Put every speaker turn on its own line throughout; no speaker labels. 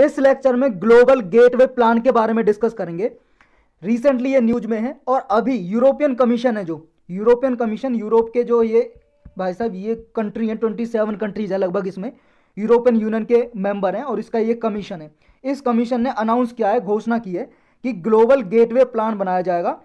इस लेक्चर में global gateway plan के बारे में डिस्कस करेंगे रिसेंटली ये न्यूज में है और अभी यूरोपियन कमीशन है जो यूरोपियन कमीशन यूरोप के जो ये भाई साहब ये कंट्री हैं ट्वेंटी सेवन कंट्रीज है लगभग इसमें यूरोपियन यूनियन के मेंबर हैं और इसका ये कमीशन है इस कमीशन ने अनाउंस किया है घोषणा की है कि ग्लोबल गेटवे प्लान बनाया जाएगा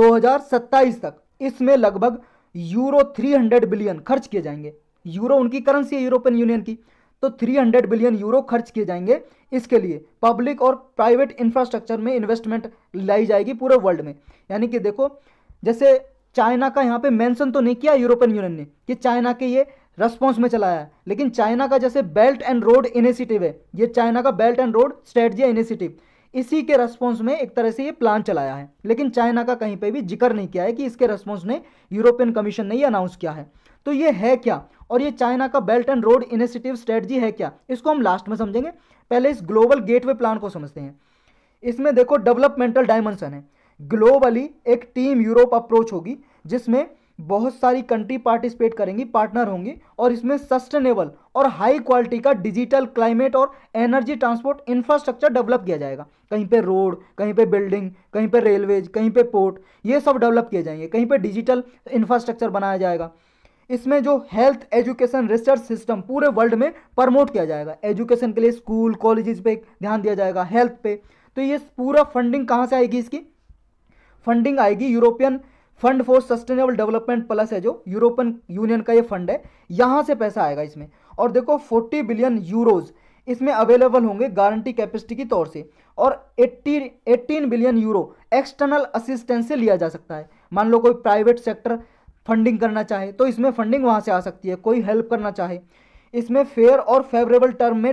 2027 तक इसमें लगभग यूरो 300 बिलियन खर्च किए जाएंगे यूरो उनकी करेंसी है यूरोपियन यूनियन की तो 300 बिलियन यूरो खर्च किए जाएंगे इसके लिए पब्लिक और प्राइवेट इंफ्रास्ट्रक्चर में इन्वेस्टमेंट लाई जाएगी पूरे वर्ल्ड में यानी कि देखो जैसे चाइना का यहाँ पे मेंशन तो नहीं किया यूरोपियन यूनियन ने कि चाइना के ये रेस्पॉन्स में चलाया है लेकिन चाइना का जैसे बेल्ट एंड रोड इनिशिएटिव है ये चाइना का belt and road strategy initiative इसी के रेस्पॉन्स में एक तरह से ये प्लान चलाया है लेकिन चाइना का कहीं पर भी जिक्र नहीं किया है कि इसके रेस्पॉन्स ने यूरोपियन कमीशन ने ही अनाउंस किया है तो ये है क्या और ये चाइना का belt and road initiative strategy है क्या इसको हम लास्ट में समझेंगे पहले इस ग्लोबल गेटवे प्लान को समझते हैं इसमें देखो डेवलपमेंटल डायमेंशन है ग्लोबली एक टीम यूरोप अप्रोच होगी जिसमें बहुत सारी कंट्री पार्टिसिपेट करेंगी पार्टनर होंगी और इसमें सस्टेनेबल और हाई क्वालिटी का डिजिटल क्लाइमेट और एनर्जी ट्रांसपोर्ट इंफ्रास्ट्रक्चर डेवलप किया जाएगा कहीं पे रोड कहीं पे बिल्डिंग कहीं पे रेलवेज कहीं पे पोर्ट ये सब डेवलप किए जाएंगे कहीं पे डिजिटल इंफ्रास्ट्रक्चर बनाया जाएगा इसमें जो हेल्थ एजुकेशन रिसर्च सिस्टम पूरे वर्ल्ड में प्रमोट किया जाएगा एजुकेशन के लिए स्कूल कॉलेजेस पे ध्यान दिया जाएगा हेल्थ पे तो ये पूरा फंडिंग कहाँ से आएगी इसकी फंडिंग आएगी European fund for sustainable development plus है जो यूरोपियन यूनियन का ये फंड है यहाँ से पैसा आएगा इसमें और देखो फोर्टी बिलियन यूरोज इसमें अवेलेबल होंगे गारंटी कैपेसिटी की तौर से और 18 18 बिलियन यूरो एक्सटर्नल असिस्टेंस से लिया जा सकता है मान लो कोई प्राइवेट सेक्टर फंडिंग करना चाहे तो इसमें फंडिंग वहाँ से आ सकती है कोई हेल्प करना चाहे इसमें फेयर और फेवरेबल टर्म में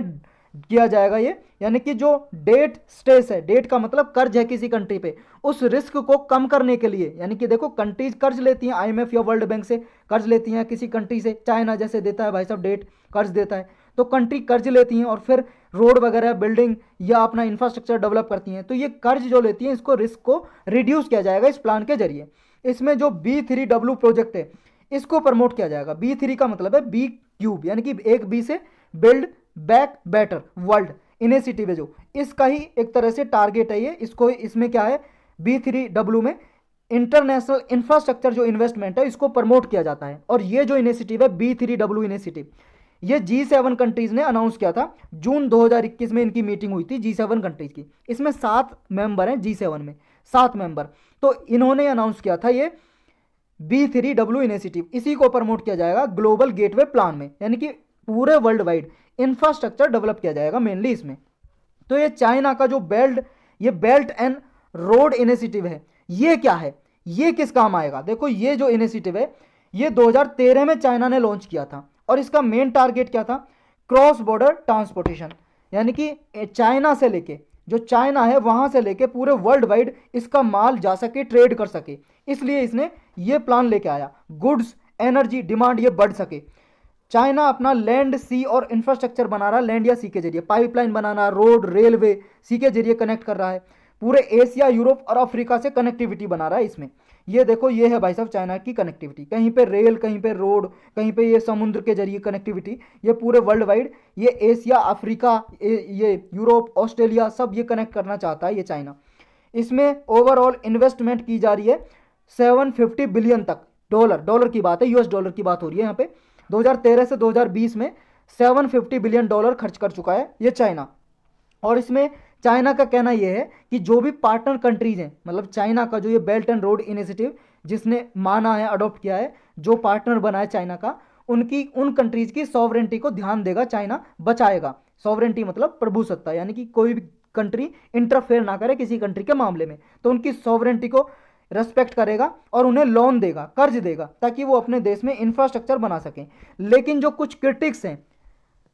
किया जाएगा ये यानी कि जो डेट स्टेस है डेट का मतलब कर्ज है किसी कंट्री पे उस रिस्क को कम करने के लिए यानी कि देखो कंट्रीज कर्ज लेती हैं आईएमएफ या वर्ल्ड बैंक से कर्ज लेती हैं किसी कंट्री से चाइना जैसे देता है भाई साहब डेट कर्ज देता है तो कंट्री कर्ज लेती हैं और फिर रोड वगैरह बिल्डिंग या अपना इंफ्रास्ट्रक्चर डेवलप करती हैं तो ये कर्ज जो लेती हैं इसको रिस्क को रिड्यूस किया जाएगा इस प्लान के जरिए इसमें जो बी थ्री डब्ल्यू प्रोजेक्ट है इसको प्रमोट किया जाएगा बी थ्री का मतलब है बी क्यूब यानी कि एक बी से build back better world initiative है जो इसका ही एक तरह से टारगेट है ये इसको इसमें क्या है बी थ्री डब्ल्यू में इंटरनेशनल इंफ्रास्ट्रक्चर जो इन्वेस्टमेंट है इसको प्रमोट किया जाता है और ये जो इनिशिएटिव है बी थ्री डब्ल्यू इनिशिएटिव ये जी सेवन कंट्रीज़ ने अनाउंस किया था जून 2021 में इनकी मीटिंग हुई थी जी सेवन कंट्रीज़ की इसमें सात मेंबर हैं जी सेवन में सात मेंबर तो इन्होंने अनाउंस किया था ये बी थ्री डब्ल्यू इनिशिएटिव इसी को प्रमोट किया जाएगा ग्लोबल गेटवे प्लान में यानी कि पूरे वर्ल्ड वाइड इंफ्रास्ट्रक्चर डेवलप किया जाएगा मेनली इसमें तो ये चाइना का जो बेल्ट ये बेल्ट एंड रोड इनिशिएटिव है ये क्या है ये किस काम आएगा देखो ये जो इनिशिएटिव है ये 2013 में चाइना ने लॉन्च किया था और इसका मेन टारगेट क्या था क्रॉस बॉर्डर ट्रांसपोर्टेशन यानी कि चाइना से लेके जो चाइना है वहाँ से लेके पूरे वर्ल्ड वाइड इसका माल जा सके ट्रेड कर सके इसलिए इसने ये प्लान लेके आया गुड्स एनर्जी डिमांड ये बढ़ सके चाइना अपना लैंड सी और इंफ्रास्ट्रक्चर बना रहा है लैंड या सी के जरिए पाइपलाइन बनाना रोड रेलवे सी के जरिए कनेक्ट कर रहा है पूरे एशिया यूरोप और अफ्रीका से कनेक्टिविटी बना रहा है इसमें ये देखो ये है भाई साहब चाइना की कनेक्टिविटी कहीं पे रेल कहीं पे रोड कहीं पे ये समुद्र के जरिए कनेक्टिविटी ये पूरे वर्ल्ड वाइड ये एशिया अफ्रीका ये यूरोप ऑस्ट्रेलिया सब ये कनेक्ट करना चाहता है ये चाइना इसमें ओवरऑल इन्वेस्टमेंट की जा रही है सेवन फिफ्टी बिलियन तक डॉलर डॉलर की बात है यूएस डॉलर की बात हो रही है यहाँ पे 2013 से 2020 में 750 बिलियन डॉलर खर्च कर चुका है ये चाइना और इसमें चाइना का कहना यह है कि जो भी पार्टनर कंट्रीज हैं मतलब चाइना का जो ये बेल्ट एंड रोड इनिशिएटिव जिसने माना है अडॉप्ट किया है जो पार्टनर बना है चाइना का उनकी उन कंट्रीज की सॉवरेंटी को ध्यान देगा चाइना बचाएगा सॉवरेंटी मतलब प्रभु सत्ता यानी कि कोई भी कंट्री इंटरफेयर ना करे किसी कंट्री के मामले में तो उनकी सॉवरेंटी को रेस्पेक्ट करेगा और उन्हें लोन देगा कर्ज देगा ताकि वो अपने देश में इंफ्रास्ट्रक्चर बना सकें लेकिन जो कुछ क्रिटिक्स हैं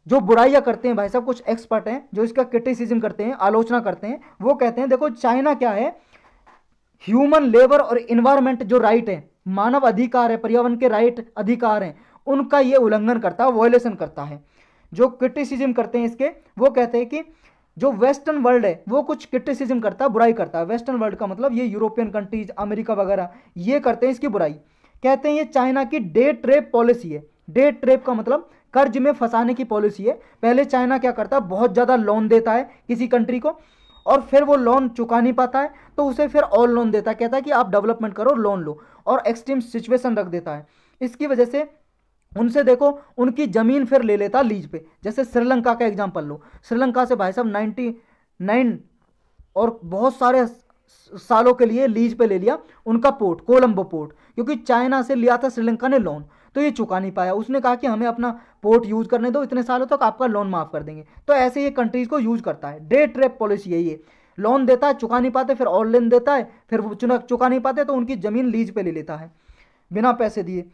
जो बुराइयां करते हैं भाई साहब कुछ एक्सपर्ट हैं जो इसका क्रिटिसिज्म करते हैं आलोचना करते हैं वो कहते हैं देखो चाइना क्या है ह्यूमन लेबर और इन्वायरमेंट जो राइट है मानव अधिकार है पर्यावरण के राइट अधिकार हैं उनका ये उल्लंघन करता है वॉयलेशन करता है जो क्रिटिसिज्म करते हैं इसके वो कहते हैं कि जो वेस्टर्न वर्ल्ड है वो कुछ क्रिटिसिज्म करता है बुराई करता है वेस्टर्न वर्ल्ड का मतलब ये यूरोपियन कंट्रीज अमेरिका वगैरह ये करते हैं इसकी बुराई कहते हैं ये चाइना की डे ट्रेप पॉलिसी है डे ट्रेप का मतलब कर्ज में फंसाने की पॉलिसी है पहले चाइना क्या करता है बहुत ज़्यादा लोन देता है किसी कंट्री को और फिर वो लोन चुका नहीं पाता है तो उसे फिर और लोन देता है कहता है कि आप डेवलपमेंट करो लोन लो और एक्सट्रीम सिचुएशन रख देता है इसकी वजह से उनसे देखो उनकी ज़मीन फिर ले लेता लीज पे जैसे श्रीलंका का एग्जाम्पल लो श्रीलंका से भाई साहब नाइन्टी नाइन और बहुत सारे सालों के लिए लीज पे ले लिया उनका पोर्ट कोलंबो पोर्ट क्योंकि चाइना से लिया था श्रीलंका ने लोन तो ये चुका नहीं पाया उसने कहा कि हमें अपना पोर्ट यूज़ करने दो इतने सालों तक आपका लोन माफ़ कर देंगे तो ऐसे ये कंट्रीज़ को यूज़ करता है डे ट्रेप पॉलिसी यही है लोन देता है चुका नहीं पाते फिर और लेन देता है फिर चुना चुका नहीं पाते तो उनकी ज़मीन लीज पर ले लेता है बिना पैसे दिए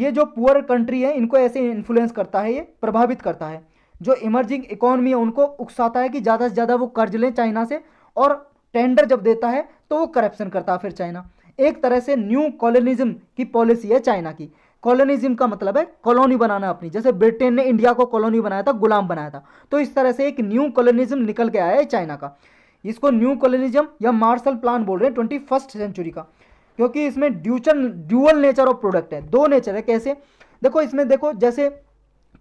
ये जो पुअर कंट्री है इनको ऐसे इन्फ्लुएंस करता है ये प्रभावित करता है जो इमर्जिंग इकोनॉमी है उनको उकसाता है कि ज़्यादा से ज़्यादा वो कर्ज लें चाइना से और टेंडर जब देता है तो वो करप्शन करता है फिर चाइना एक तरह से न्यू कॉलोनिज्म की पॉलिसी है चाइना की कॉलोनिज्म का मतलब है कॉलोनी बनाना अपनी जैसे ब्रिटेन ने इंडिया को कॉलोनी बनाया था गुलाम बनाया था तो इस तरह से एक न्यू कॉलोनिज्म निकल के आया है चाइना का इसको न्यू कॉलोनिज्म या मार्शल प्लान बोल रहे हैं ट्वेंटी फर्स्ट सेंचुरी का क्योंकि इसमें ड्यूचन ड्यूअल नेचर ऑफ प्रोडक्ट है दो नेचर है कैसे देखो इसमें देखो जैसे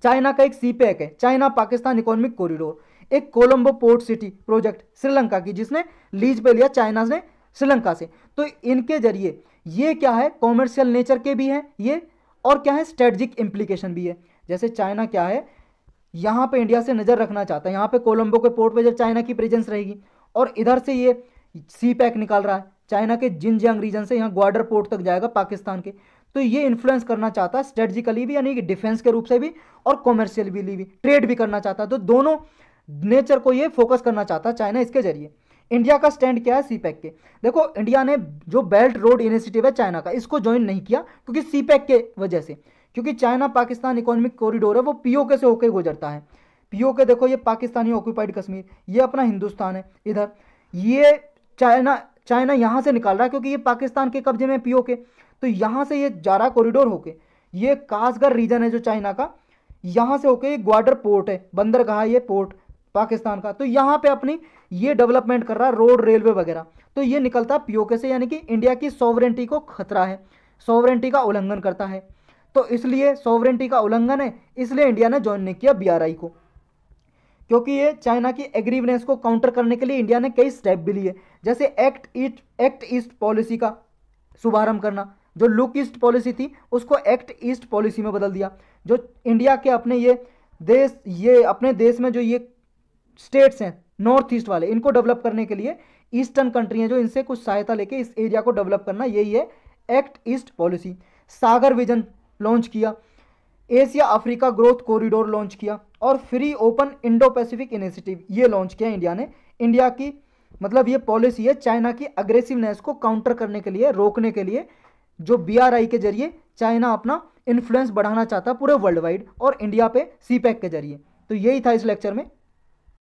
चाइना का एक सी पैक है चाइना पाकिस्तान इकोनॉमिक कॉरिडोर एक Colombo port city project Sri Lanka की जिसने लीज पे लिया चाइना ने श्रीलंका से तो इनके जरिए ये क्या है कॉमर्शियल नेचर के भी हैं ये और क्या है स्ट्रेटजिक इम्प्लीकेशन भी है जैसे चाइना क्या है यहाँ पे इंडिया से नज़र रखना चाहता है यहाँ पे कोलंबो के पोर्ट पे जब चाइना की प्रेजेंस रहेगी और इधर से ये सी पैक निकाल रहा है चाइना के जिनजियांग रीजन से यहाँ ग्वाडर पोर्ट तक जाएगा पाकिस्तान के तो ये इन्फ्लुएंस करना चाहता है स्ट्रेटजिकली भी यानी कि डिफेंस के रूप से भी और कॉमर्शियली भी ट्रेड भी करना चाहता है तो दोनों नेचर को ये फोकस करना चाहता है चाइना इसके जरिए इंडिया का स्टैंड क्या है सीपैक e के देखो इंडिया ने जो बेल्ट रोड इनिशिएटिव है चाइना का इसको ज्वाइन नहीं किया क्योंकि सीपैक e के वजह से क्योंकि चाइना पाकिस्तान इकोनॉमिक कॉरिडोर है वो पीओके से होकर गुजरता है पीओके देखो ये पाकिस्तानी ऑक्यूपाइड कश्मीर ये अपना हिंदुस्तान है इधर ये चाइना चाइना यहाँ से निकाल रहा है क्योंकि ये पाकिस्तान के कब्जे में के तो यहाँ से ये जा रहा कॉरिडोर होके ये कासगर रीजन है जो चाइना का यहाँ से होके ये ग्वाडर पोर्ट है बंदरगाह ये पोर्ट पाकिस्तान का तो यहाँ पे अपनी ये डेवलपमेंट कर रहा है रोड रेलवे वगैरह तो ये निकलता पीओके से यानी कि इंडिया की सॉवरेंटी को खतरा है सॉवरेंटी का उल्लंघन करता है तो इसलिए सॉवरेंटी का उल्लंघन है इसलिए इंडिया ने ज्वाइन नहीं किया बी को क्योंकि ये चाइना की एग्रीवनेस को काउंटर करने के लिए इंडिया ने कई स्टेप भी लिए जैसे act east act east policy का शुभारंभ करना जो लुक ईस्ट पॉलिसी थी उसको एक्ट ईस्ट पॉलिसी में बदल दिया जो इंडिया के अपने ये देश ये अपने देश में जो ये स्टेट्स हैं नॉर्थ ईस्ट वाले इनको डेवलप करने के लिए ईस्टर्न कंट्री हैं जो इनसे कुछ सहायता लेके इस एरिया को डेवलप करना यही है act east policy Sagar vision launch किया Asia Africa growth corridor launch किया और free open Indo Pacific initiative ये लॉन्च किया इंडिया ने इंडिया की मतलब ये पॉलिसी है चाइना की अग्रेसिवनेस को काउंटर करने के लिए रोकने के लिए जो बीआरआई के जरिए चाइना अपना इन्फ्लुएंस बढ़ाना चाहता पूरे वर्ल्ड वाइड और इंडिया पे सीपैक e e e के जरिए तो यही था इस लेक्चर में